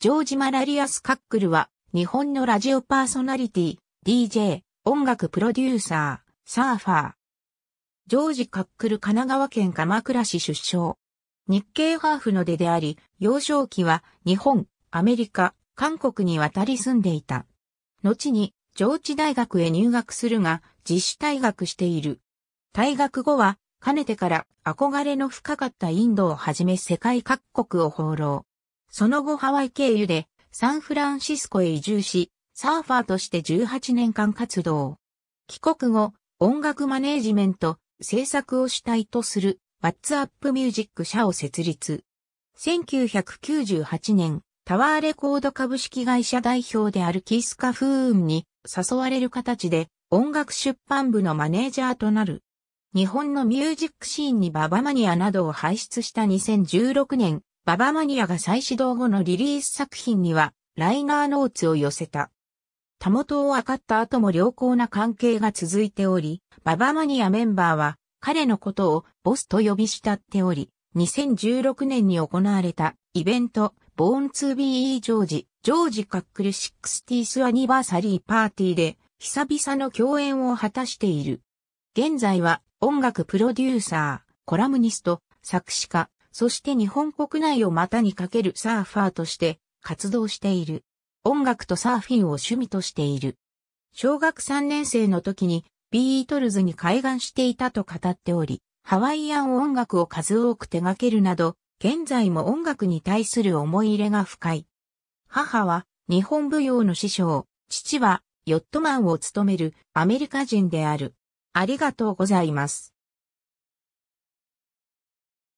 ジョージ・マラリアス・カックルは、日本のラジオパーソナリティ、DJ、音楽プロデューサー、サーファー。ジョージ・カックル神奈川県鎌倉市出生。日系ハーフの出であり、幼少期は日本、アメリカ、韓国に渡り住んでいた。後に、上智大学へ入学するが、自主退学している。退学後は、かねてから憧れの深かったインドをはじめ世界各国を放浪。その後ハワイ経由でサンフランシスコへ移住し、サーファーとして18年間活動。帰国後、音楽マネージメント、制作を主体とするワッツアップミュージック社を設立。1998年、タワーレコード株式会社代表であるキスカフーンに誘われる形で音楽出版部のマネージャーとなる。日本のミュージックシーンにババマニアなどを輩出した2016年、ババマニアが再始動後のリリース作品には、ライナーノーツを寄せた。たもとを分かった後も良好な関係が続いており、ババマニアメンバーは彼のことをボスと呼び慕っており、2016年に行われたイベント、ボーン 2BE ジョージ、ジョージカックル 60th アニバーサリーパーティーで久々の共演を果たしている。現在は音楽プロデューサー、コラムニスト、作詞家、そして日本国内を股にかけるサーファーとして活動している。音楽とサーフィンを趣味としている。小学3年生の時にビートルズに開眼していたと語っており、ハワイアン音楽を数多く手掛けるなど、現在も音楽に対する思い入れが深い。母は日本舞踊の師匠、父はヨットマンを務めるアメリカ人である。ありがとうございます。